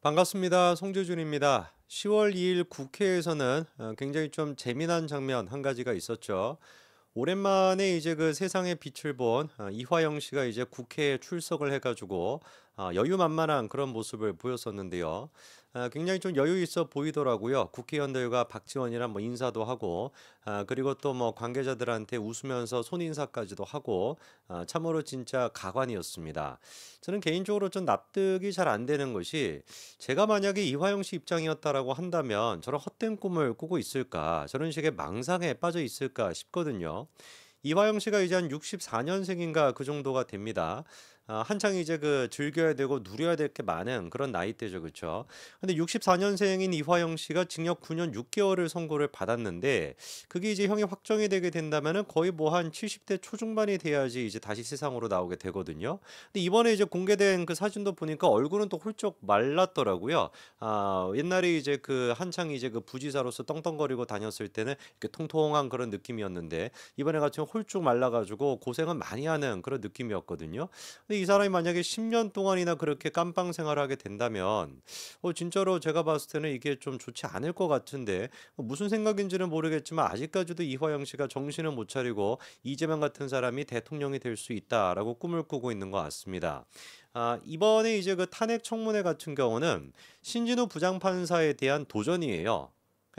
반갑습니다. 송재준입니다. 10월 2일 국회에서는 어, 굉장히 좀 재미난 장면 한 가지가 있었죠. 오랜만에 이제 그 세상의 빛을 본 어, 이화영 씨가 이제 국회에 출석을 해가지고 아, 여유만만한 그런 모습을 보였었는데요. 아, 굉장히 좀 여유 있어 보이더라고요. 국회의원들과 박지원이랑 뭐 인사도 하고 아, 그리고 또 뭐 관계자들한테 웃으면서 손 인사까지도 하고 참으로 진짜 가관이었습니다. 저는 개인적으로 좀 납득이 잘 안 되는 것이 제가 만약에 이화영 씨 입장이었다라고 한다면 저런 헛된 꿈을 꾸고 있을까 저런 식의 망상에 빠져 있을까 싶거든요. 이화영 씨가 이제 한 64년생인가 그 정도가 됩니다. 어, 한창 이제 그 즐겨야 되고 누려야 될 게 많은 그런 나이대죠, 그렇죠? 근데 64년생인 이화영 씨가 징역 9년 6개월을 선고를 받았는데 그게 이제 형이 확정이 되게 된다면은 거의 뭐 한 70대 초중반이 돼야지 이제 다시 세상으로 나오게 되거든요. 근데 이번에 이제 공개된 그 사진도 보니까 얼굴은 또훌쩍 말랐더라고요. 아, 옛날에 이제 그 한창 이제 그 부지사로서 떵떵거리고 다녔을 때는 이렇게 통통한 그런 느낌이었는데 이번에 같은 홀쭉 말라가지고 고생은 많이 하는 그런 느낌이었거든요. 근데 이 사람이 만약에 10년 동안이나 그렇게 깜빵 생활을 하게 된다면 어 진짜로 제가 봤을 때는 이게 좀 좋지 않을 것 같은데 어, 무슨 생각인지는 모르겠지만 아직까지도 이화영 씨가 정신을 못 차리고 이재명 같은 사람이 대통령이 될 수 있다라고 꿈을 꾸고 있는 것 같습니다. 아, 이번에 이제 그 탄핵 청문회 같은 경우는 신진우 부장판사에 대한 도전이에요.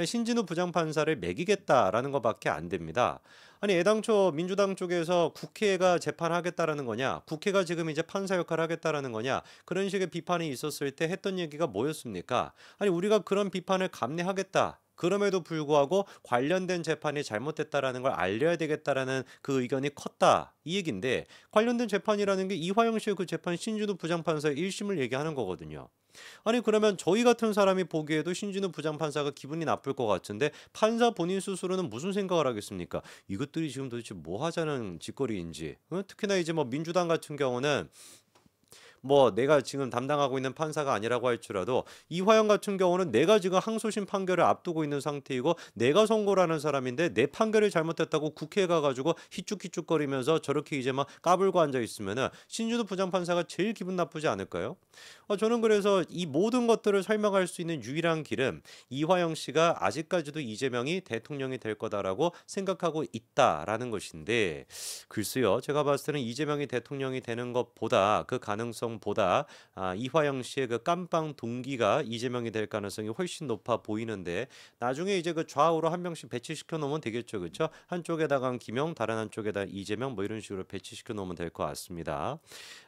신진우 부장판사를 매기겠다라는 것밖에 안 됩니다. 아니 애당초 민주당 쪽에서 국회가 재판하겠다라는 거냐, 국회가 지금 이제 판사 역할을 하겠다라는 거냐 그런 식의 비판이 있었을 때 했던 얘기가 뭐였습니까? 아니 우리가 그런 비판을 감내하겠다. 그럼에도 불구하고 관련된 재판이 잘못됐다라는 걸 알려야 되겠다라는 그 의견이 컸다 이 얘긴데 관련된 재판이라는 게 이화영 씨의 그 재판 신주우 부장판사의 1심을 얘기하는 거거든요. 아니 그러면 저희 같은 사람이 보기에도 신진우 부장판사가 기분이 나쁠 것 같은데 판사 본인 스스로는 무슨 생각을 하겠습니까? 이것들이 지금 도대체 뭐 하자는 짓거리인지 특히나 이제 뭐 민주당 같은 경우는 뭐 내가 지금 담당하고 있는 판사가 아니라고 할지라도 이화영 같은 경우는 내가 지금 항소심 판결을 앞두고 있는 상태이고 내가 선고라는 사람인데 내 판결을 잘못했다고 국회에 가가지고 히죽히죽거리면서 저렇게 이제 막 까불고 앉아 있으면은 신주도 부장판사가 제일 기분 나쁘지 않을까요? 어, 저는 그래서 이 모든 것들을 설명할 수 있는 유일한 길은 이화영 씨가 아직까지도 이재명이 대통령이 될 거다라고 생각하고 있다라는 것인데 글쎄요 제가 봤을 때는 이재명이 대통령이 되는 것보다 그 가능성 가능성보다 아, 이화영 씨의 그 깜빵 동기가 이재명이 될 가능성이 훨씬 높아 보이는데 나중에 이제 그 좌우로 한 명씩 배치시켜 놓으면 되겠죠, 그렇죠? 한쪽에다가 김영, 다른 한쪽에다 이재명 뭐 이런 식으로 배치시켜 놓으면 될 것 같습니다.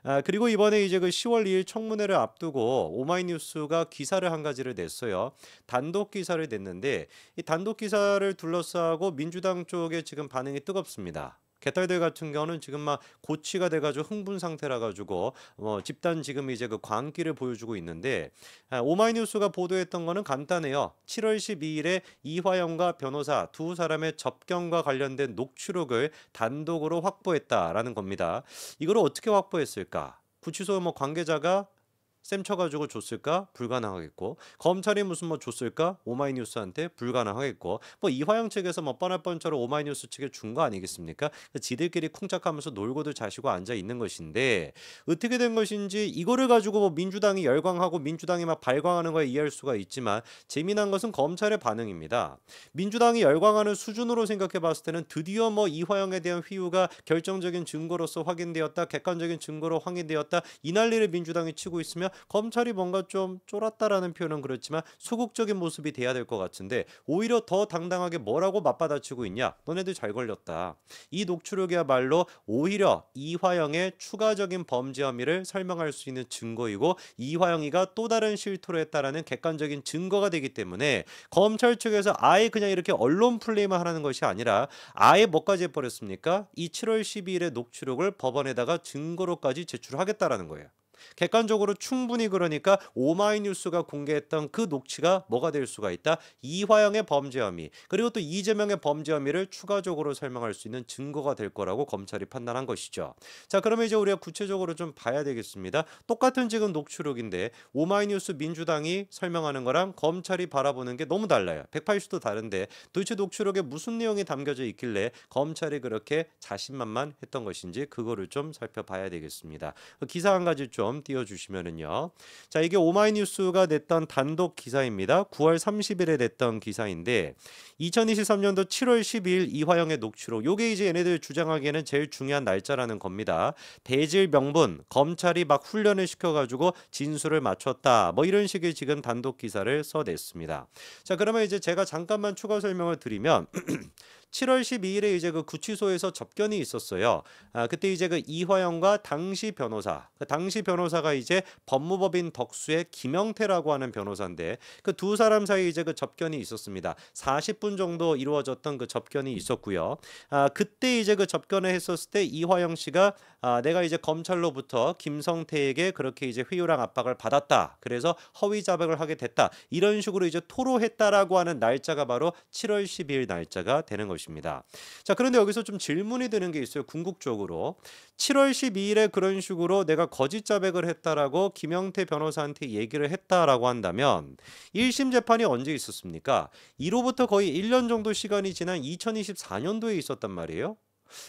아, 그리고 이번에 이제 그 10월 2일 청문회를 앞두고 오마이뉴스가 기사를 한 가지를 냈어요. 단독 기사를 냈는데 이 단독 기사를 둘러싸고 민주당 쪽에 지금 반응이 뜨겁습니다. 개털들 같은 경우는 지금 막 고치가 돼가지고 흥분 상태라 가지고 어, 집단 지금 이제 그 광기를 보여주고 있는데 아, 오마이뉴스가 보도했던 거는 간단해요. 7월 12일에 이화영과 변호사 두 사람의 접견과 관련된 녹취록을 단독으로 확보했다라는 겁니다. 이걸 어떻게 확보했을까? 구치소 뭐 관계자가 쌤 쳐가지고 줬을까 불가능하겠고 검찰이 무슨 뭐 줬을까 오마이뉴스한테 불가능하겠고 뭐 이화영 측에서 뭐 뻔할 뻔처럼 오마이뉴스 측에 준 거 아니겠습니까 그 지들끼리 쿵짝하면서 놀고들 자시고 앉아 있는 것인데 어떻게 된 것인지 이거를 가지고 뭐 민주당이 열광하고 민주당이 막 발광하는 거에 이해할 수가 있지만 재미난 것은 검찰의 반응입니다 민주당이 열광하는 수준으로 생각해 봤을 때는 드디어 뭐 이화영에 대한 휘유가 결정적인 증거로서 확인되었다 객관적인 증거로 확인되었다 이 난리를 민주당이 치고 있으면 검찰이 뭔가 좀 쫄았다라는 표현은 그렇지만 소극적인 모습이 돼야 될 것 같은데 오히려 더 당당하게 뭐라고 맞받아치고 있냐 너네들 잘 걸렸다 이 녹취록이야말로 오히려 이화영의 추가적인 범죄 혐의를 설명할 수 있는 증거이고 이화영이가 또 다른 실토를 했다라는 객관적인 증거가 되기 때문에 검찰 측에서 아예 그냥 이렇게 언론 플레이만 하라는 것이 아니라 아예 뭐까지 해버렸습니까? 이 7월 1 2일에 녹취록을 법원에다가 증거로까지 제출하겠다라는 거예요. 객관적으로 충분히 그러니까 오마이뉴스가 공개했던 그 녹취가 뭐가 될 수가 있다. 이화영의 범죄 혐의 그리고 또 이재명의 범죄 혐의를 추가적으로 설명할 수 있는 증거가 될 거라고 검찰이 판단한 것이죠. 자 그러면 이제 우리가 구체적으로 좀 봐야 되겠습니다. 똑같은 지금 녹취록인데 오마이뉴스 민주당이 설명하는 거랑 검찰이 바라보는 게 너무 달라요. 180도 다른데 도대체 녹취록에 무슨 내용이 담겨져 있길래 검찰이 그렇게 자신만만 했던 것인지 그거를 좀 살펴봐야 되겠습니다. 기사 한 가지 좀점 띄워주시면은요. 자 이게 오마이뉴스가 냈던 단독 기사입니다. 9월 30일에 냈던 기사인데 2023년도 7월 12일 이화영의 녹취록 요게 이제 얘네들 주장하기에는 제일 중요한 날짜라는 겁니다. 대질 명분 검찰이 막 훈련을 시켜가지고 진술을 맞췄다 뭐 이런 식의 지금 단독 기사를 써냈습니다. 자 그러면 이제 제가 잠깐만 추가 설명을 드리면 7월 12일에 이제 그 구치소에서 접견이 있었어요. 아, 그때 이제 그 이화영과 당시 변호사, 그 당시 변호사가 이제 법무법인 덕수의 김영태라고 하는 변호사인데 그 두 사람 사이 이제 그 접견이 있었습니다. 40분 정도 이루어졌던 그 접견이 있었고요. 아, 그때 이제 그 접견을 했었을 때 이화영 씨가 아, 내가 이제 검찰로부터 김성태에게 그렇게 이제 회유랑 압박을 받았다. 그래서 허위 자백을 하게 됐다. 이런 식으로 이제 토로했다라고 하는 날짜가 바로 7월 12일 날짜가 되는 것입니다. 것입니다. 자, 그런데 여기서 좀 질문이 되는게 있어요. 궁극적으로 7월 12일에 그런 식으로 내가 거짓 자백을 했다라고 김영태 변호사한테 얘기를 했다라고 한다면 1심 재판이 언제 있었습니까? 이로부터 거의 1년 정도 시간이 지난 2024년도에 있었단 말이에요.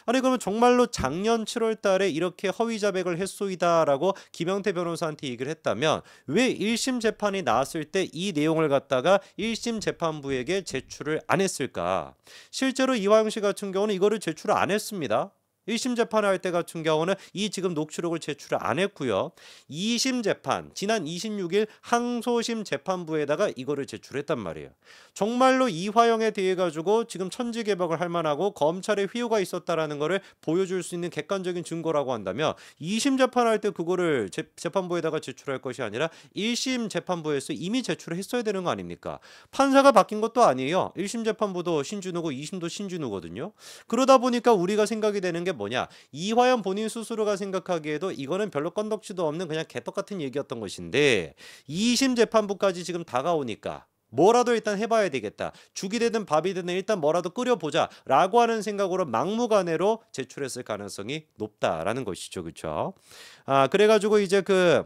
아니 그러면 정말로 작년 7월 달에 이렇게 허위 자백을 했소이다라고 김영태 변호사한테 얘기를 했다면 왜 1심 재판이 나왔을 때 이 내용을 갖다가 1심 재판부에게 제출을 안 했을까? 실제로 이화영 씨 같은 경우는 이거를 제출을 안 했습니다. 1심 재판할 때 같은 경우는 이 지금 녹취록을 제출을 안 했고요. 2심 재판 지난 26일 항소심 재판부에다가 이거를 제출했단 말이에요. 정말로 이화영에 대해 가지고 지금 천지 개벽을 할 만하고 검찰의 휘유가 있었다라는 거를 보여줄 수 있는 객관적인 증거라고 한다면 2심 재판할 때 그거를 재, 재판부에다가 제출할 것이 아니라 1심 재판부에서 이미 제출을 했어야 되는 거 아닙니까? 판사가 바뀐 것도 아니에요. 1심 재판부도 신준우고 2심도 신준우거든요. 그러다 보니까 우리가 생각이 되는 게게 뭐냐 이화연 본인 스스로가 생각하기에도 이거는 별로 건덕지도 없는 그냥 개떡 같은 얘기였던 것인데 2심 재판부까지 지금 다가오니까 뭐라도 일단 해봐야 되겠다. 죽이 되든 밥이 되든 일단 뭐라도 끓여보자. 라고 하는 생각으로 막무가내로 제출했을 가능성이 높다라는 것이죠. 그쵸? 아, 그래가지고 이제 그,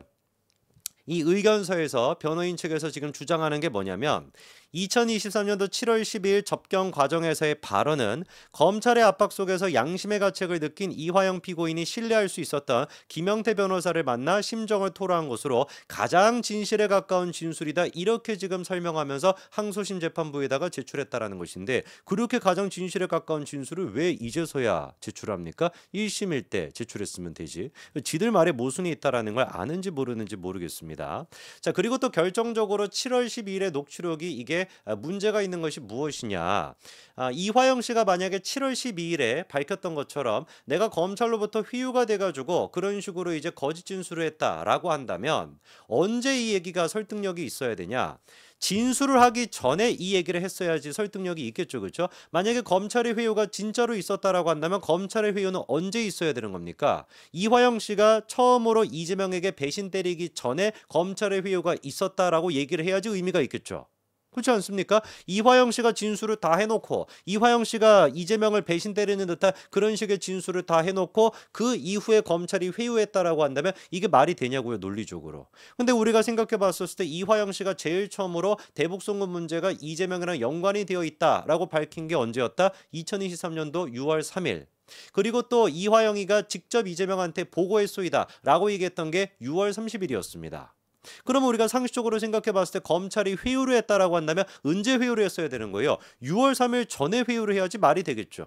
이 의견서에서 변호인 측에서 지금 주장하는 게 뭐냐면 2023년도 7월 12일 접경 과정에서의 발언은 검찰의 압박 속에서 양심의 가책을 느낀 이화영 피고인이 신뢰할 수 있었던 김영태 변호사를 만나 심정을 토로한 것으로 가장 진실에 가까운 진술이다 이렇게 지금 설명하면서 항소심 재판부에다가 제출했다라는 것인데 그렇게 가장 진실에 가까운 진술을 왜 이제서야 제출합니까? 1심일 때 제출했으면 되지. 지들 말에 모순이 있다라는 걸 아는지 모르는지 모르겠습니다. 자 그리고 또 결정적으로 7월 12일에 녹취록이 이게 문 아, 문제가 있는 것이 무엇이냐? 아, 이화영 씨가 만약에 7월 12일에 밝혔던 것처럼 내가 검찰로부터 휘유가 돼가지고 그런 식으로 이제 거짓 진술을 했다라고 한다면 언제 이 얘기가 설득력이 있어야 되냐? 진술을 하기 전에 이 얘기를 했어야지 설득력이 있겠죠, 그렇죠? 만약에 검찰의 회유가 진짜로 있었다라고 한다면 검찰의 회유는 언제 있어야 되는 겁니까? 이화영 씨가 처음으로 이재명에게 배신 때리기 전에 검찰의 회유가 있었다라고 얘기를 해야지 의미가 있겠죠. 그렇지 않습니까? 이화영 씨가 진술을 다 해놓고 이화영 씨가 이재명을 배신 때리는 듯한 그런 식의 진술을 다 해놓고 그 이후에 검찰이 회유했다라고 한다면 이게 말이 되냐고요 논리적으로. 근데 우리가 생각해봤을 었때 이화영 씨가 제일 처음으로 대북송금 문제가 이재명이랑 연관이 되어 있다라고 밝힌 게 언제였다? 2023년도 6월 3일. 그리고 또 이화영이가 직접 이재명한테 보고했소이다라고 얘기했던 게 6월 30일이었습니다. 그러면 우리가 상식적으로 생각해 봤을 때 검찰이 회유를 했다라고 한다면 언제 회유를 했어야 되는 거예요? 6월 3일 전에 회유를 해야지 말이 되겠죠.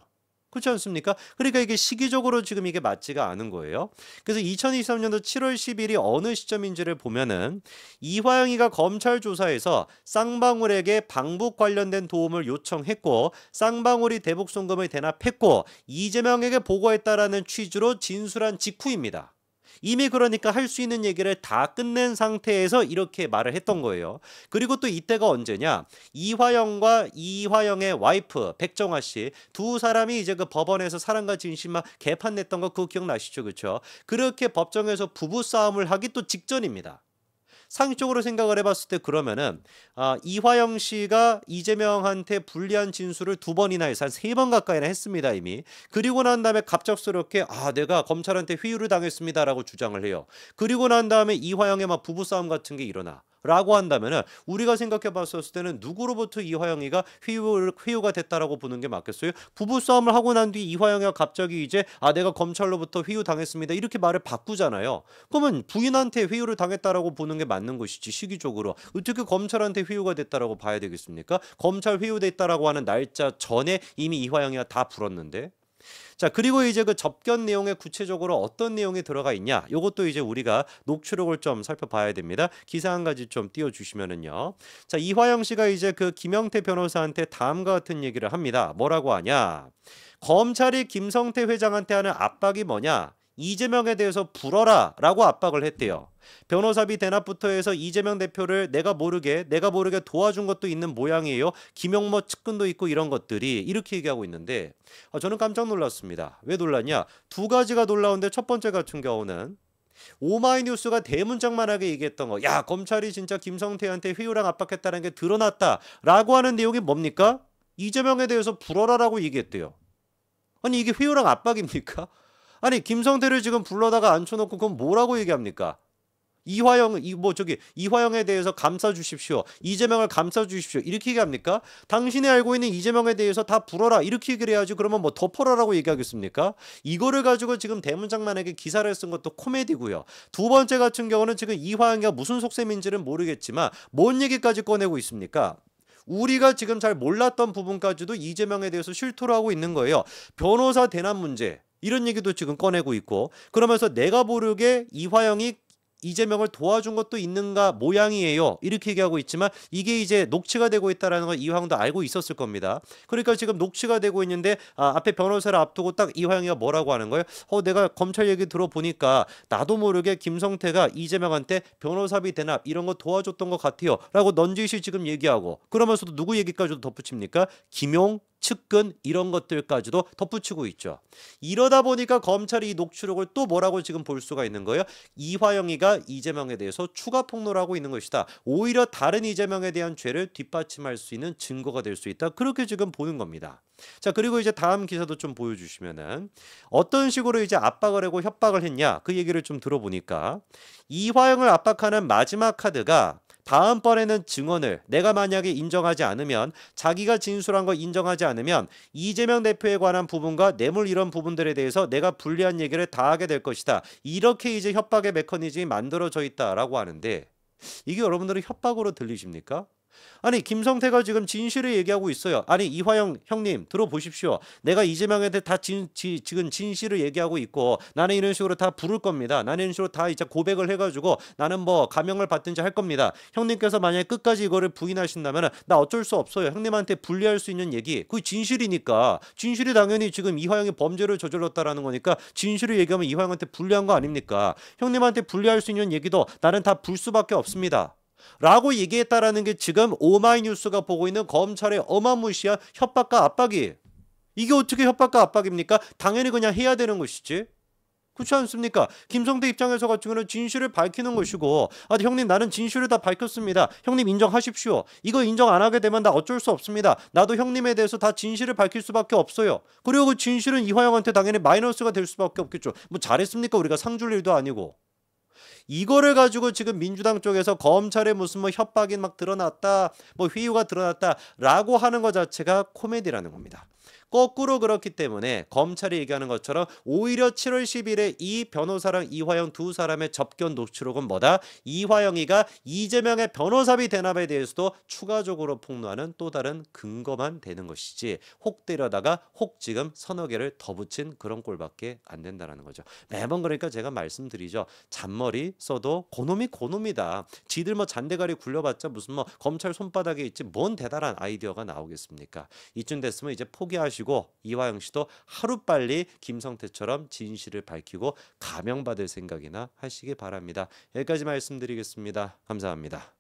그렇지 않습니까? 그러니까 이게 시기적으로 지금 이게 맞지가 않은 거예요. 그래서 2023년도 7월 10일이 어느 시점인지를 보면은 이화영이가 검찰 조사에서 쌍방울에게 방북 관련된 도움을 요청했고 쌍방울이 대북 송금을 대납했고 이재명에게 보고했다라는 취지로 진술한 직후입니다. 이미 그러니까 할 수 있는 얘기를 다 끝낸 상태에서 이렇게 말을 했던 거예요. 그리고 또 이때가 언제냐? 이화영과 이화영의 와이프 백정아 씨 두 사람이 이제 그 법원에서 사랑과 진심 만 개판 냈던 거 그거 기억나시죠? 그렇죠? 그렇게 법정에서 부부 싸움을 하기 또 직전입니다. 상식적으로 생각을 해봤을 때 그러면은 아, 이화영 씨가 이재명한테 불리한 진술을 두 번이나 해서 한 세 번 가까이나 했습니다 이미 그리고 난 다음에 갑작스럽게 아 내가 검찰한테 회유를 당했습니다라고 주장을 해요 그리고 난 다음에 이화영의 막 부부싸움 같은 게 일어나 라고 한다면 우리가 생각해 봤었을 때는 누구로부터 이화영이가 회유를, 회유가 됐다라고 보는 게 맞겠어요? 부부싸움을 하고 난 뒤 이화영이가 갑자기 이제 아 내가 검찰로부터 회유당했습니다 이렇게 말을 바꾸잖아요. 그러면 부인한테 회유를 당했다라고 보는 게 맞는 것이지 시기적으로 어떻게 검찰한테 회유가 됐다라고 봐야 되겠습니까? 검찰 회유됐다라고 하는 날짜 전에 이미 이화영이가 다 불었는데 자 그리고 이제 그 접견 내용에 구체적으로 어떤 내용이 들어가 있냐 이것도 이제 우리가 녹취록을 좀 살펴봐야 됩니다 기사 한 가지 좀 띄워주시면은요 자 이화영 씨가 이제 그 김영태 변호사한테 다음과 같은 얘기를 합니다 뭐라고 하냐 검찰이 김성태 회장한테 하는 압박이 뭐냐 이재명에 대해서 불어라라고 압박을 했대요. 변호사비 대납부터 해서 이재명 대표를 내가 모르게 내가 모르게 도와준 것도 있는 모양이에요. 김영모 측근도 있고 이런 것들이 이렇게 얘기하고 있는데 아, 저는 깜짝 놀랐습니다. 왜 놀랐냐? 두 가지가 놀라운데 첫 번째 같은 경우는 오마이뉴스가 대문짝만하게 얘기했던 거. 야 검찰이 진짜 김성태한테 회유랑 압박했다는 게 드러났다라고 하는 내용이 뭡니까? 이재명에 대해서 불어라라고 얘기했대요. 아니 이게 회유랑 압박입니까? 아니 김성태를 지금 불러다가 앉혀놓고 그건 뭐라고 얘기합니까? 이화영 이뭐 저기 이화영에 대해서 감싸 주십시오. 이재명을 감싸 주십시오. 이렇게 얘기합니까? 당신이 알고 있는 이재명에 대해서 다 불어라 이렇게 얘기를 해야지 그러면 뭐 덮어라라고 얘기하겠습니까? 이거를 가지고 지금 대문장만에게 기사를 쓴 것도 코미디고요. 두 번째 같은 경우는 지금 이화영이가 무슨 속셈인지는 모르겠지만 뭔 얘기까지 꺼내고 있습니까? 우리가 지금 잘 몰랐던 부분까지도 이재명에 대해서 실토를 하고 있는 거예요. 변호사 대남 문제 이런 얘기도 지금 꺼내고 있고 그러면서 내가 모르게 이화영이 이재명을 도와준 것도 있는가 모양이에요. 이렇게 얘기하고 있지만 이게 이제 녹취가 되고 있다는걸 이화영도 알고 있었을 겁니다. 그러니까 지금 녹취가 되고 있는데 아, 앞에 변호사를 앞두고 딱 이화영이가 뭐라고 하는 거예요? 어, 내가 검찰 얘기 들어보니까 나도 모르게 김성태가 이재명한테 변호사비 대납 이런 거 도와줬던 것 같아요. 라고 넌지시 지금 얘기하고 그러면서도 누구 얘기까지도 덧붙입니까? 김용 측근 이런 것들까지도 덧붙이고 있죠. 이러다 보니까 검찰이 이 녹취록을 또 뭐라고 지금 볼 수가 있는 거예요. 이화영이가 이재명에 대해서 추가 폭로를 하고 있는 것이다. 오히려 다른 이재명에 대한 죄를 뒷받침할 수 있는 증거가 될 수 있다. 그렇게 지금 보는 겁니다. 자 그리고 이제 다음 기사도 좀 보여주시면은 어떤 식으로 이제 압박을 하고 협박을 했냐 그 얘기를 좀 들어보니까 이화영을 압박하는 마지막 카드가 다음번에는 증언을 내가 만약에 인정하지 않으면 자기가 진술한 거 인정하지 않으면 이재명 대표에 관한 부분과 뇌물 이런 부분들에 대해서 내가 불리한 얘기를 다 하게 될 것이다. 이렇게 이제 협박의 메커니즘이 만들어져 있다라고 하는데 이게 여러분들은 협박으로 들리십니까? 아니 김성태가 지금 진실을 얘기하고 있어요. 아니 이화영 형님 들어보십시오. 내가 이재명한테 다 진, 지, 지금 진실을 얘기하고 있고 나는 이런 식으로 다 부를 겁니다. 나는 이런 식으로 다 이제 고백을 해가지고 나는 뭐가명을 받든지 할 겁니다. 형님께서 만약에 끝까지 이거를 부인하신다면 나 어쩔 수 없어요. 형님한테 불리할 수 있는 얘기 그 진실이니까 진실이 당연히 지금 이화영이 범죄를 저질렀다라는 거니까 진실을 얘기하면 이화영한테 불리한 거 아닙니까? 형님한테 불리할 수 있는 얘기도 나는 다 불 수밖에 없습니다. 라고 얘기했다라는 게 지금 오마이뉴스가 보고 있는 검찰의 어마무시한 협박과 압박이 이게 어떻게 협박과 압박입니까? 당연히 그냥 해야 되는 것이지. 그렇지 않습니까? 김성태 입장에서 같은 경우는 진실을 밝히는 것이고 아 형님 나는 진실을 다 밝혔습니다. 형님 인정하십시오. 이거 인정 안 하게 되면 나 어쩔 수 없습니다. 나도 형님에 대해서 다 진실을 밝힐 수밖에 없어요. 그리고 그 진실은 이화영한테 당연히 마이너스가 될 수밖에 없겠죠. 뭐 잘했습니까? 우리가 상줄 일도 아니고. 이거를 가지고 지금 민주당 쪽에서 검찰의 무슨 뭐 협박이 막 드러났다, 뭐휘유가 드러났다라고 하는 것 자체가 코미디라는 겁니다. 거꾸로 그렇기 때문에 검찰이 얘기하는 것처럼 오히려 7월 10일에 이 변호사랑 이화영 두 사람의 접견 녹취록은 뭐다? 이화영이가 이재명의 변호사비 대납에 대해서도 추가적으로 폭로하는 또 다른 근거만 되는 것이지 혹 때려다가 혹 지금 서너 개를 더 붙인 그런 꼴밖에 안된다는 거죠. 매번 그러니까 제가 말씀드리죠. 잔머리 써도 고놈이 고놈이다. 지들 뭐 잔대가리 굴려봤자 무슨 뭐 검찰 손바닥에 있지 뭔 대단한 아이디어가 나오겠습니까? 이쯤 됐으면 이제 포기하시 것이고 이화영 씨도 하루빨리 김성태처럼 진실을 밝히고 감형받을 생각이나 하시기 바랍니다. 여기까지 말씀드리겠습니다. 감사합니다.